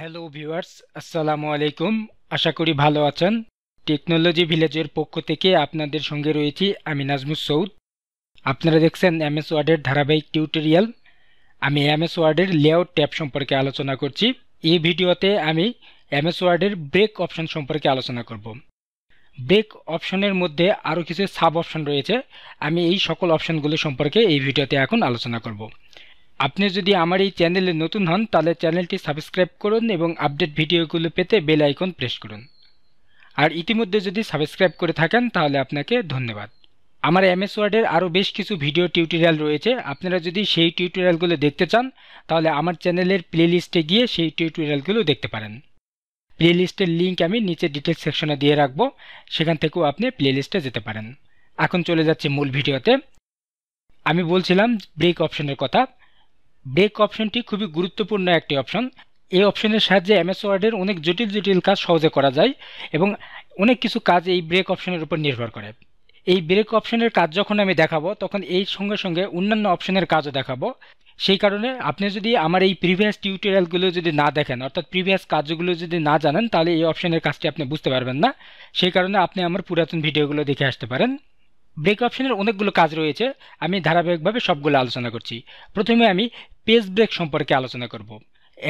hello viewers আসসালামু আলাইকুম আশা করি ভালো আছেন টেকনোলজি ভিলেজের পক্ষ থেকে আপনাদের সঙ্গে রয়েছি আমি নাজমুস সৌদ আপনারা দেখছেন এম এস ওয়ার্ডের ধারাবাহিক টিউটোরিয়াল আমি এম এস ওয়ার্ডের লেআউট ট্যাব সম্পর্কে আলোচনা করছি এই ভিডিওতে আমি এম এস ওয়ার্ডের ব্রেক অপশন সম্পর্কে আলোচনা করব ব্রেক অপশনের মধ্যে আরও কিছু সাব অপশন রয়েছে আমি এই সকল অপশনগুলো সম্পর্কে এই ভিডিওতে এখন আলোচনা করব আপনি যদি আমার এই চ্যানেলে নতুন হন তাহলে চ্যানেলটি সাবস্ক্রাইব করুন এবং আপডেট ভিডিওগুলো পেতে বেল আইকন প্রেস করুন আর ইতিমধ্যে যদি সাবস্ক্রাইব করে থাকেন তাহলে আপনাকে ধন্যবাদ আমার এমএস ওয়ার্ডের আরও বেশ কিছু ভিডিও টিউটোরিয়াল রয়েছে আপনারা যদি সেই টিউটোরিয়ালগুলো দেখতে চান তাহলে আমার চ্যানেলের প্লেলিস্টে গিয়ে সেই টিউটোরিয়ালগুলো দেখতে পারেন প্লেলিস্টের লিঙ্ক আমি নিচে ডিটেলস সেকশনে দিয়ে রাখবো সেখান থেকেও আপনি প্লেলিস্টে যেতে পারেন এখন চলে যাচ্ছি মূল ভিডিওতে আমি বলছিলাম ব্রেক অপশনের কথা ডেক অপশনটি খুবই গুরুত্বপূর্ণ একটি অপশন এই অপশনের সাহায্যে এমএস ওয়ার্ডের অনেক জটিল জটিল কাজ সহজে করা যায় এবং অনেক কিছু কাজ এই ব্রেক অপশনের উপর নির্ভর করে এই ব্রেক অপশনের কাজ যখন আমি দেখাবো তখন এই সঙ্গে সঙ্গে অন্যান্য অপশনের কাজও দেখাবো সেই কারণে আপনি যদি আমার এই প্রিভিয়াস টিউটোরিয়ালগুলো যদি না দেখেন অর্থাৎ প্রিভিয়াস কাজগুলো যদি না জানেন তাহলে এই অপশনের কাজটি আপনি বুঝতে পারবেন না সেই কারণে আপনি আমার পুরাতন ভিডিওগুলো দেখে আসতে পারেন ব্রেক অপশনের অনেকগুলো কাজ রয়েছে আমি ধারাবাহিকভাবে সবগুলো আলোচনা করছি প্রথমে আমি পেজ ব্রেক সম্পর্কে আলোচনা করব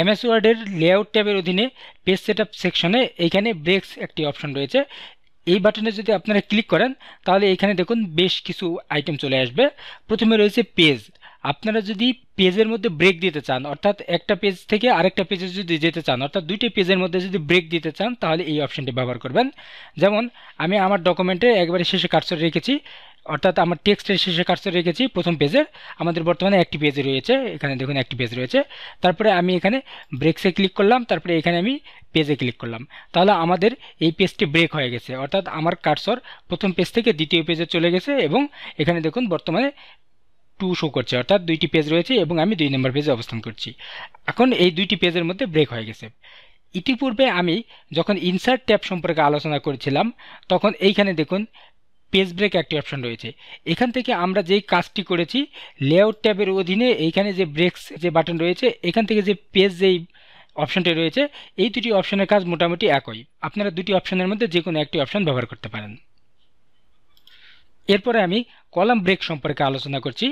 এমএস ওয়ার্ডের লেআউট ট্যাবের অধীনে পেজ সেট সেকশনে এইখানে ব্রেকস একটি অপশন রয়েছে এই বাটনে যদি আপনারা ক্লিক করেন তাহলে এখানে দেখুন বেশ কিছু আইটেম চলে আসবে প্রথমে রয়েছে পেজ আপনারা যদি পেজের মধ্যে ব্রেক দিতে চান অর্থাৎ একটা পেজ থেকে আরেকটা পেজে যদি যেতে চান অর্থাৎ দুইটি পেজের মধ্যে যদি ব্রেক দিতে চান তাহলে এই অপশানটি ব্যবহার করবেন যেমন আমি আমার ডকুমেন্টে একবারে শেষে কাটসর রেখেছি অর্থাৎ আমার টেক্সটের শেষে কার্সার রেখেছি প্রথম পেজের আমাদের বর্তমানে একটি পেজ রয়েছে এখানে দেখুন একটি পেজ রয়েছে তারপরে আমি এখানে ব্রেক্সে ক্লিক করলাম তারপরে এখানে আমি পেজে ক্লিক করলাম তাহলে আমাদের এই পেজটি ব্রেক হয়ে গেছে অর্থাৎ আমার কার্সর প্রথম পেজ থেকে দ্বিতীয় পেজে চলে গেছে এবং এখানে দেখুন বর্তমানে টু শো করছে অর্থাৎ দুইটি পেজ রয়েছে এবং আমি দুই নম্বর পেজে অবস্থান করছি এখন এই দুইটি পেজের মধ্যে ব্রেক হয়ে গেছে ইতিপূর্বে আমি যখন ইনসার্ট ট্যাব সম্পর্কে আলোচনা করেছিলাম তখন এইখানে দেখুন পেজ ব্রেক একটি অপশন রয়েছে এখান থেকে আমরা যেই কাজটি করেছি লেআউট ট্যাবের অধীনে এইখানে যে ব্রেকস যে বাটন রয়েছে এখান থেকে যে পেজ যেই অপশানটি রয়েছে এই দুটি অপশনের কাজ মোটামুটি একই আপনারা দুটি অপশানের মধ্যে যে কোনো একটি অপশান ব্যবহার করতে পারেন এরপরে আমি কলাম ব্রেক সম্পর্কে আলোচনা করছি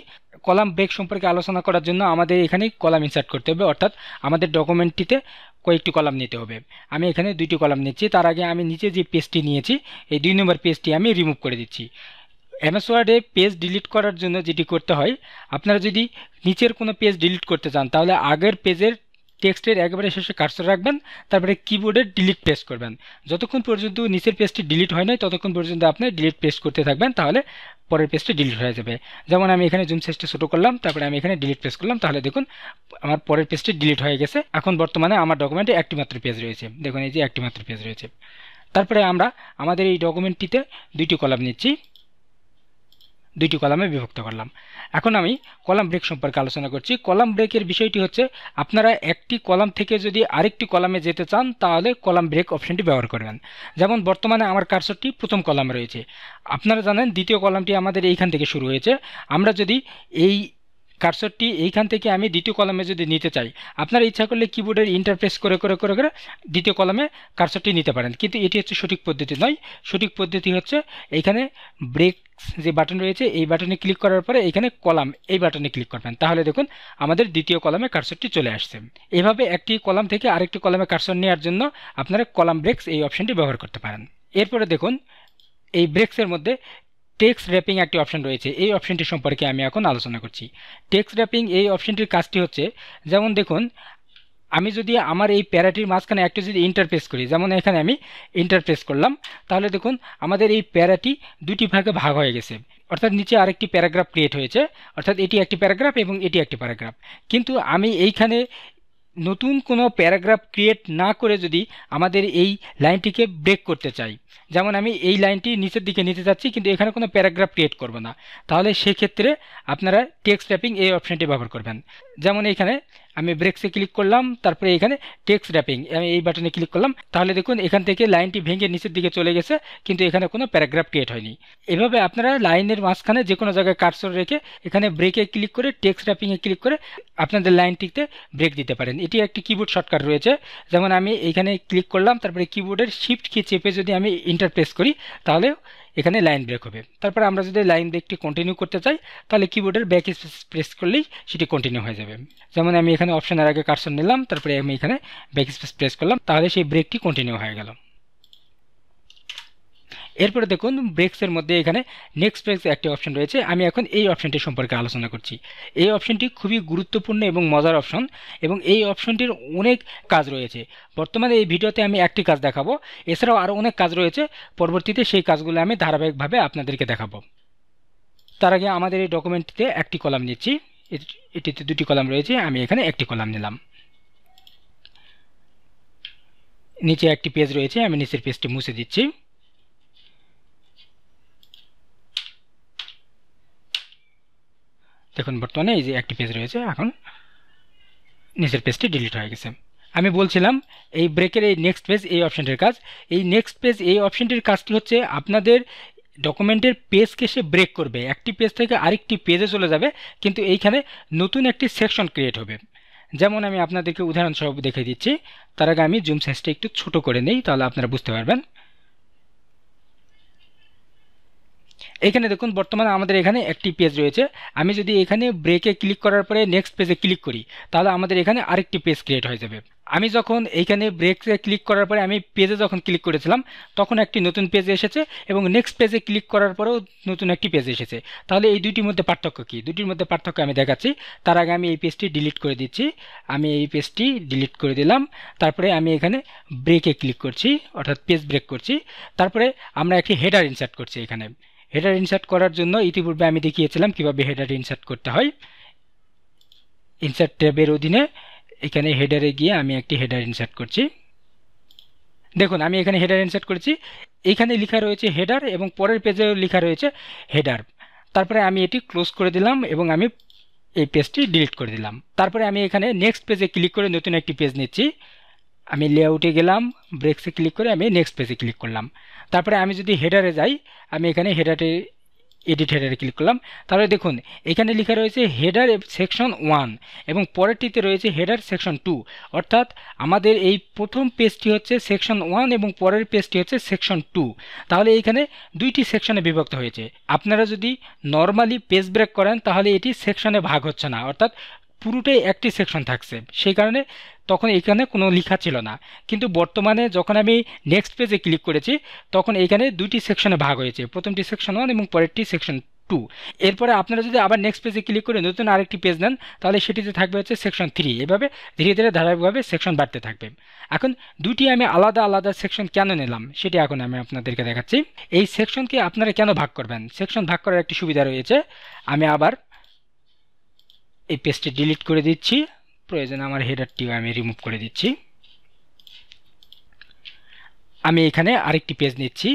কলাম ব্রেক সম্পর্কে আলোচনা করার জন্য আমাদের এখানে কলাম ইনসার্ট করতে হবে অর্থাৎ আমাদের ডকুমেন্টটিতে কয়েকটি কলাম নিতে হবে আমি এখানে দুইটি কলাম নিচ্ছি তার আগে আমি নিচে যে পেজটি নিয়েছি এই দুই নম্বর পেজটি আমি রিমুভ করে দিচ্ছি এমএস ওয়ার্ডে পেজ ডিলিট করার জন্য যেটি করতে হয় আপনারা যদি নিচের কোনো পেজ ডিলিট করতে চান তাহলে আগের পেজের টেক্সটের একেবারে শেষে কার্সর রাখবেন তারপরে কিবোর্ডে ডিলিট প্রেস করবেন যতক্ষণ পর্যন্ত নিচের পেজটি ডিলিট হয় নাই ততক্ষণ পর্যন্ত আপনি ডিলিট প্রেস করতে থাকবেন তাহলে পরের পেজটি ডিলিট হয়ে যাবে যেমন আমি এখানে জুম সাইজটা ছোটো করলাম তারপরে আমি এখানে ডিলিট পেস করলাম তাহলে দেখুন আমার পরের পেজটি ডিলিট হয়ে গেছে এখন বর্তমানে আমার ডকুমেন্টে একটি মাত্র পেজ রয়েছে দেখুন এই যে একটি মাত্র পেজ রয়েছে তারপরে আমরা আমাদের এই ডকুমেন্টটিতে দুইটি কলাম নিচ্ছি দুইটি কলামে বিভক্ত করলাম এখন আমি কলাম ব্রেক সম্পর্কে আলোচনা করছি কলাম ব্রেকের বিষয়টি হচ্ছে আপনারা একটি কলাম থেকে যদি আরেকটি কলামে যেতে চান তাহলে কলাম ব্রেক অপশনটি ব্যবহার করবেন যেমন বর্তমানে আমার কারসরটি প্রথম কলামে রয়েছে আপনারা জানেন দ্বিতীয় কলামটি আমাদের এইখান থেকে শুরু হয়েছে আমরা যদি এই কারসরটি এইখান থেকে আমি দ্বিতীয় কলামে যদি নিতে চাই আপনারা ইচ্ছা করলে কিবোর্ডের ইন্টারপ্রেস করে করে করে করে দ্বিতীয় কলামে কারসরটি নিতে পারেন কিন্তু এটি হচ্ছে সঠিক পদ্ধতি নয় সঠিক পদ্ধতি হচ্ছে এইখানে ব্রেক যে বাটন রয়েছে এই বাটনে ক্লিক করার পরে এখানে কলাম এই বাটনে ক্লিক করবেন তাহলে দেখুন আমাদের দ্বিতীয় কলামে কারসরটি চলে আসছে এভাবে একটি কলাম থেকে আরেকটি কলামে কারসর নেওয়ার জন্য আপনারা কলাম ব্রেক্স এই অপশানটি ব্যবহার করতে পারেন এরপরে দেখুন এই ব্রেক্সের মধ্যে টেক্স র্যাপিং একটি অপশন রয়েছে এই অপশনটি সম্পর্কে আমি এখন আলোচনা করছি টেক্স র্যাপিং এই অপশনটির কাজটি হচ্ছে যেমন দেখুন আমি যদি আমার এই প্যারাটির মাঝখানে একটু যদি ইন্টারপ্রেস করি যেমন এখানে আমি ইন্টারপ্রেস করলাম তাহলে দেখুন আমাদের এই প্যারাটি দুটি ভাগে ভাগ হয়ে গেছে অর্থাৎ নিচে আরেকটি প্যারাগ্রাফ ক্রিয়েট হয়েছে অর্থাৎ এটি একটি প্যারাগ্রাফ এবং এটি একটি প্যারাগ্রাফ কিন্তু আমি এইখানে নতুন কোনো প্যারাগ্রাফ ক্রিয়েট না করে যদি আমাদের এই লাইনটিকে ব্রেক করতে চাই যেমন আমি এই লাইনটি নিচের দিকে নিতে চাচ্ছি কিন্তু এখানে কোনো প্যারাগ্রাফ ক্রিয়েট করব না তাহলে সেক্ষেত্রে আপনারা টেক্সট ট্যাপিং এই অপশানটি ব্যবহার করবেন যেমন এখানে আমি ব্রেক্সে ক্লিক করলাম তারপরে এখানে টেক্সট র্যাপিং আমি এই বাটনে ক্লিক করলাম তাহলে দেখুন এখান থেকে লাইনটি ভেঙে নিচের দিকে চলে গেছে কিন্তু এখানে কোনো প্যারাগ্রাফ ক্রিয়েট হয়নি এভাবে আপনারা লাইনের মাঝখানে যে কোনো জায়গায় কাটসর রেখে এখানে ব্রেকে ক্লিক করে টেক্সট র্যাপিংয়ে ক্লিক করে আপনাদের লাইনটিতে ব্রেক দিতে পারেন এটি একটি কিবোর্ড শর্টকাট রয়েছে যেমন আমি এখানে ক্লিক করলাম তারপরে কিবোর্ডের শিফট কি চেপে যদি আমি ইন্টারপ্রেস করি তাহলে এখানে লাইন ব্রেক হবে তারপরে আমরা যদি লাইন ব্রেকটি কন্টিনিউ করতে চাই তাহলে কিবোর্ডের ব্যাক স্পেস প্রেস করলেই সেটি কন্টিনিউ হয়ে যাবে যেমন আমি এখানে অপশানের আগে কারসন নিলাম তারপরে আমি এখানে ব্যাক স্পেস প্রেস করলাম তাহলে সেই ব্রেকটি কন্টিনিউ হয়ে গেল এরপরে দেখুন ব্রেক্সের মধ্যে এখানে নেক্সট ব্রেক্স একটি অপশন রয়েছে আমি এখন এই অপশনটি সম্পর্কে আলোচনা করছি এই অপশনটি খুবই গুরুত্বপূর্ণ এবং মজার অপশন এবং এই অপশনটির অনেক কাজ রয়েছে বর্তমানে এই ভিডিওতে আমি একটি কাজ দেখাবো এছাড়াও আরও অনেক কাজ রয়েছে পরবর্তীতে সেই কাজগুলো আমি ধারাবাহিকভাবে আপনাদেরকে দেখাবো তার আগে আমাদের এই ডকুমেন্টটিতে একটি কলাম নিচ্ছি এটিতে দুটি কলাম রয়েছে আমি এখানে একটি কলাম নিলাম নিচে একটি পেজ রয়েছে আমি নিচের পেজটি মুছে দিচ্ছি দেখুন বর্তমানে এই যে একটি পেজ রয়েছে এখন নিচের পেজটি ডিলিট হয়ে গেছে আমি বলছিলাম এই ব্রেকের এই নেক্সট পেজ এই অপশানটির কাজ এই নেক্সট পেজ এই অপশানটির কাজটি হচ্ছে আপনাদের ডকুমেন্টের পেজকে সে ব্রেক করবে একটি পেজ থেকে আরেকটি পেজে চলে যাবে কিন্তু এইখানে নতুন একটি সেকশন ক্রিয়েট হবে যেমন আমি আপনাদেরকে উদাহরণস্বরূপ দেখে দিচ্ছি তার আগে আমি জুম সাইজটা একটু ছোট করে নেই তাহলে আপনারা বুঝতে পারবেন এখানে দেখুন বর্তমানে আমাদের এখানে একটি পেজ রয়েছে আমি যদি এখানে ব্রেকে ক্লিক করার পরে নেক্সট পেজে ক্লিক করি তাহলে আমাদের এখানে আরেকটি পেজ ক্রিয়েট হয়ে যাবে আমি যখন এইখানে ব্রেক ক্লিক করার পরে আমি পেজে যখন ক্লিক করেছিলাম তখন একটি নতুন পেজে এসেছে এবং নেক্সট পেজে ক্লিক করার পরেও নতুন একটি পেজ এসেছে তাহলে এই দুইটির মধ্যে পার্থক্য কী দুটির মধ্যে পার্থক্য আমি দেখাচ্ছি তার আগে আমি এই পেজটি ডিলিট করে দিচ্ছি আমি এই পেজটি ডিলিট করে দিলাম তারপরে আমি এখানে ব্রেকে ক্লিক করছি অর্থাৎ পেজ ব্রেক করছি তারপরে আমরা একটি হেডার ইনসার্ট করছি এখানে হেডার ইনসার্ট করার জন্য ইতিপূর্বে আমি দেখিয়েছিলাম কিভাবে হেডার ইনসার্ট করতে হয় ইনসার্ট ট্যাবের অধীনে এখানে হেডারে গিয়ে আমি একটি হেডার ইনসার্ট করছি দেখুন আমি এখানে হেডার ইনসার্ট করেছি এখানে লেখা রয়েছে হেডার এবং পরের পেজেও লেখা রয়েছে হেডার তারপরে আমি এটি ক্লোজ করে দিলাম এবং আমি এই পেজটি ডিলিট করে দিলাম তারপরে আমি এখানে নেক্সট পেজে ক্লিক করে নতুন একটি পেজ নিচ্ছি আমি লেআউটে গেলাম ব্রেক্সে ক্লিক করে আমি নেক্সট পেজে ক্লিক করলাম তারপরে আমি যদি হেডারে যাই আমি এখানে হেডারে এডিট হেডারে ক্লিক করলাম তাহলে দেখুন এখানে লেখা রয়েছে হেডার সেকশন ওয়ান এবং পরেরটিতে রয়েছে হেডার সেকশন টু অর্থাৎ আমাদের এই প্রথম পেজটি হচ্ছে সেকশন ওয়ান এবং পরের পেজটি হচ্ছে সেকশন টু তাহলে এখানে দুইটি সেকশনে বিভক্ত হয়েছে আপনারা যদি নর্মালি পেজ ব্রেক করেন তাহলে এটি সেকশনে ভাগ হচ্ছে না অর্থাৎ পুরোটাই একটি সেকশন থাকছে সেই কারণে তখন এখানে কোনো লেখা ছিল না কিন্তু বর্তমানে যখন আমি নেক্সট পেজে ক্লিক করেছি তখন এখানে দুইটি সেকশনে ভাগ হয়েছে প্রথমটি সেকশন ওয়ান এবং পরেরটি সেকশন টু এরপরে আপনারা যদি আবার নেক্সট পেজে ক্লিক করে নতুন আরেকটি পেজ নেন তাহলে সেটিতে থাকবে হচ্ছে সেকশন থ্রি এভাবে ধীরে ধীরে ধারাবাহিকভাবে সেকশন বাড়তে থাকবে এখন দুটি আমি আলাদা আলাদা সেকশন কেন নিলাম সেটি এখন আমি আপনাদেরকে দেখাচ্ছি এই সেকশনকে আপনারা কেন ভাগ করবেন সেকশন ভাগ করার একটি সুবিধা রয়েছে আমি আবার এই পেজটি ডিলিট করে দিচ্ছি প্রয়োজন আমার হেডারটিও আমি রিমুভ করে দিচ্ছি আমি এখানে আরেকটি পেজ নিচ্ছি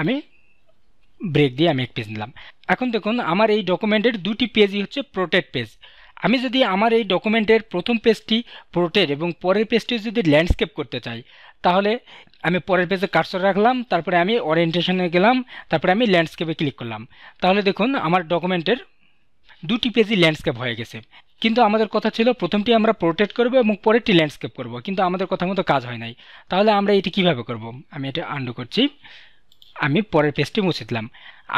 আমি ব্রেক দিয়ে আমি এক পেজ নিলাম এখন দেখুন আমার এই ডকুমেন্টের দুটি পেজই হচ্ছে প্রোটেড পেজ আমি যদি আমার এই ডকুমেন্টের প্রথম পেজটি প্রোটেড এবং পরের পেজটি যদি ল্যান্ডস্কেপ করতে চাই তাহলে আমি পরের পেজে কাটসর রাখলাম তারপরে আমি ওরিয়েন্টেশনে গেলাম তারপরে আমি ল্যান্ডস্কেপে ক্লিক করলাম তাহলে দেখুন আমার ডকুমেন্টের দুটি পেজই ল্যান্ডস্কেপ হয়ে গেছে কিন্তু আমাদের কথা ছিল প্রথমটি আমরা প্রোটেক্ট করব এবং পরেরটি ল্যান্ডস্কেপ করব কিন্তু আমাদের কথা মতো কাজ হয় নাই তাহলে আমরা এটি কিভাবে করব আমি এটা আন্ডু করছি আমি পরের পেজটি মুছে দিলাম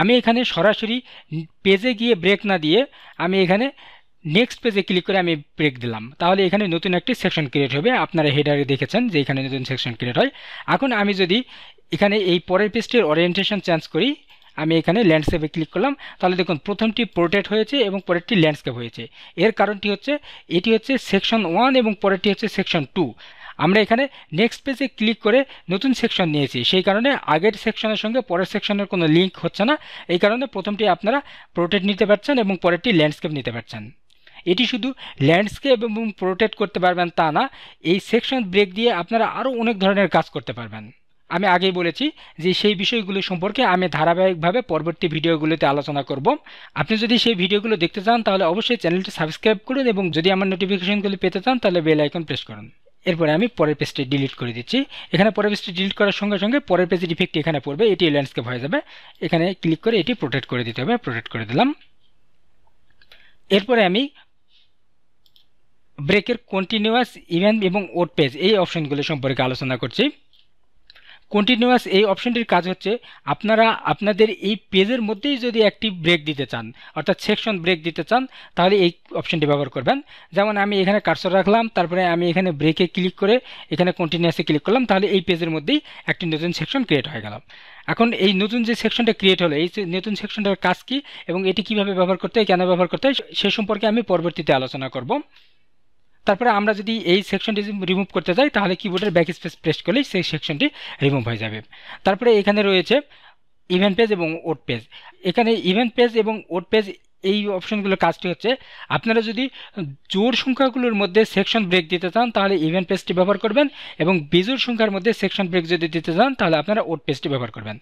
আমি এখানে সরাসরি পেজে গিয়ে ব্রেক না দিয়ে আমি এখানে নেক্সট পেজে ক্লিক করে আমি ব্রেক দিলাম তাহলে এখানে নতুন একটি সেকশন ক্রিয়েট হবে আপনারা হেডারে দেখেছেন যে এখানে নতুন সেকশন ক্রিয়েট হয় এখন আমি যদি এখানে এই পরের পেজটির ওরিয়েন্টেশন চেঞ্জ করি আমি এখানে ল্যান্ডস্কেপে ক্লিক করলাম তাহলে দেখুন প্রথমটি পোর্ট্রেট হয়েছে এবং পরেরটি ল্যান্ডস্কেপ হয়েছে এর কারণটি হচ্ছে এটি হচ্ছে সেকশন ওয়ান এবং পরেরটি হচ্ছে সেকশন টু আমরা এখানে নেক্সট পেজে ক্লিক করে নতুন সেকশন নিয়েছি সেই কারণে আগের সেকশনের সঙ্গে পরের সেকশনের কোনো লিঙ্ক হচ্ছে না এই কারণে প্রথমটি আপনারা প্রোটেট নিতে পারছেন এবং পরেরটি ল্যান্ডস্কেপ নিতে পারছেন এটি শুধু ল্যান্ডস্কেপ এবং প্রোটেক্ট করতে পারবেন তা না এই সেকশন ব্রেক দিয়ে আপনারা আরও অনেক ধরনের কাজ করতে পারবেন আমি আগেই বলেছি যে সেই বিষয়গুলো সম্পর্কে আমি ধারাবাহিকভাবে পরবর্তী ভিডিওগুলোতে আলোচনা করব আপনি যদি সেই ভিডিওগুলো দেখতে চান তাহলে অবশ্যই চ্যানেলটি সাবস্ক্রাইব করুন এবং যদি আমার নোটিফিকেশানগুলি পেতে চান তাহলে বেল আইকন প্রেস করুন এরপরে আমি পরের পেজটি ডিলিট করে দিচ্ছি এখানে পরের পেজটি ডিলিট করার সঙ্গে সঙ্গে পরের পেজের ইফেক্টটি এখানে পড়বে এটি ল্যান্ডস্কেপ হয়ে যাবে এখানে ক্লিক করে এটি প্রোটেক্ট করে দিতে হবে প্রোটেক্ট করে দিলাম এরপরে আমি ব্রেকের কন্টিনিউয়াস ইভেন্ট এবং ওট পেজ এই অপশানগুলো সম্পর্কে আলোচনা করছি কন্টিনিউয়াস এই অপশনটির কাজ হচ্ছে আপনারা আপনাদের এই পেজের মধ্যেই যদি একটি ব্রেক দিতে চান অর্থাৎ সেকশন ব্রেক দিতে চান তাহলে এই অপশনটি ব্যবহার করবেন যেমন আমি এখানে কারসর রাখলাম তারপরে আমি এখানে ব্রেকে ক্লিক করে এখানে কন্টিনিউয়াসে ক্লিক করলাম তাহলে এই পেজের মধ্যেই একটি নতুন সেকশন ক্রিয়েট হয়ে গেল এখন এই নতুন যে সেকশনটা ক্রিয়েট হলো এই নতুন সেকশনটার কাজ কী এবং এটি কীভাবে ব্যবহার করতে হয় কেন ব্যবহার করতে হয় সে সম্পর্কে আমি পরবর্তীতে আলোচনা করব তারপরে আমরা যদি এই সেকশনটি রিমুভ করতে চাই তাহলে কিবোর্ডের ব্যাক স্পেস প্রেস করলেই সেই সেকশনটি রিমুভ হয়ে যাবে তারপরে এখানে রয়েছে ইভেন্ট পেজ এবং ওট পেজ এখানে ইভেন্ট পেজ এবং ওট পেজ এই অপশনগুলোর কাজটি হচ্ছে আপনারা যদি জোর সংখ্যাগুলোর মধ্যে সেকশন ব্রেক দিতে চান তাহলে ইভেন্ট পেজটি ব্যবহার করবেন এবং বিজোর সংখ্যার মধ্যে সেকশন ব্রেক যদি দিতে চান তাহলে আপনারা ওট পেজটি ব্যবহার করবেন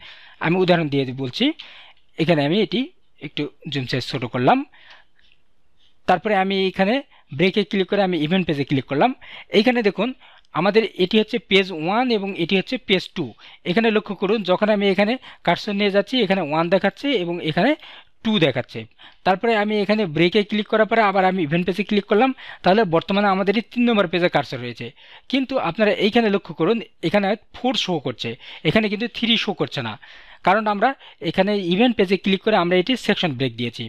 আমি উদাহরণ দিয়ে বলছি এখানে আমি এটি একটু জুম সাইজ ছোটো করলাম তারপরে আমি এখানে ব্রেকে ক্লিক করে আমি ইভেন্ট পেজে ক্লিক করলাম এইখানে দেখুন আমাদের এটি হচ্ছে পেজ ওয়ান এবং এটি হচ্ছে পেজ টু এখানে লক্ষ্য করুন যখন আমি এখানে কার্সন নিয়ে যাচ্ছি এখানে ওয়ান দেখাচ্ছে এবং এখানে টু দেখাচ্ছে তারপরে আমি এখানে ব্রেকে ক্লিক করার পরে আবার আমি ইভেন্ট পেজে ক্লিক করলাম তাহলে বর্তমানে আমাদের এই তিন নম্বর পেজে কার্সর রয়েছে কিন্তু আপনারা এইখানে লক্ষ্য করুন এখানে ফোর শো করছে এখানে কিন্তু থ্রি শো করছে না কারণ আমরা এখানে ইভেন্ট পেজে ক্লিক করে আমরা এটি সেকশন ব্রেক দিয়েছি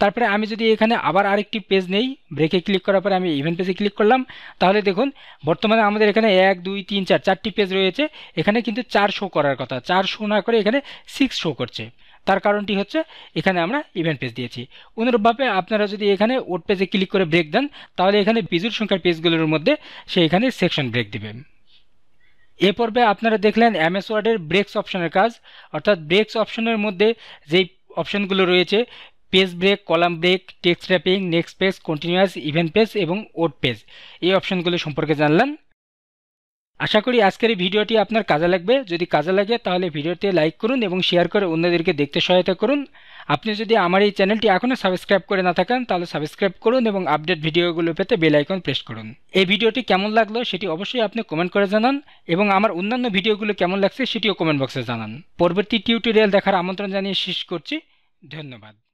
তারপরে আমি যদি এখানে আবার আরেকটি পেজ নেই ব্রেকে ক্লিক করার পরে আমি ইভেন্ট পেজে ক্লিক করলাম তাহলে দেখুন বর্তমানে আমাদের এখানে এক দুই তিন চার চারটি পেজ রয়েছে এখানে কিন্তু চার শো করার কথা চার শো না করে এখানে সিক্স শো করছে তার কারণটি হচ্ছে এখানে আমরা ইভেন্ট পেজ দিয়েছি অনুরূপভাবে আপনারা যদি এখানে ওট পেজে ক্লিক করে ব্রেক দেন তাহলে এখানে বিজুর সংখ্যার পেজগুলোর মধ্যে সে এখানে সেকশন ব্রেক দেবে এ পর্বে আপনারা দেখলেন এমএস ওয়ার্ডের ব্রেক্স অপশনের কাজ অর্থাৎ ব্রেক্স অপশনের মধ্যে যেই অপশানগুলো রয়েছে page break column break text wrapping next page continuous event page এবং ওড পেজ এই অপশনগুলো সম্পর্কে জানলাম আশা করি আজকের এই ভিডিওটি আপনার কাজে লাগবে যদি কাজে লাগে তাহলে ভিডিওটি লাইক করুন এবং শেয়ার করে অন্যদেরকে দেখতে সহায়তা করুন আপনি যদি আমার এই চ্যানেলটি এখনও সাবস্ক্রাইব করে না থাকেন তাহলে সাবস্ক্রাইব করুন এবং আপডেট ভিডিওগুলো পেতে বেল আইকন প্রেস করুন এই ভিডিওটি কেমন লাগলো সেটি অবশ্যই আপনি কমেন্ট করে জানান এবং আমার অন্যান্য ভিডিওগুলো কেমন লাগছে সেটিও কমেন্ট বক্সে জানান পরবর্তী টিউটোরিয়াল দেখার আমন্ত্রণ জানিয়ে শেষ করছি ধন্যবাদ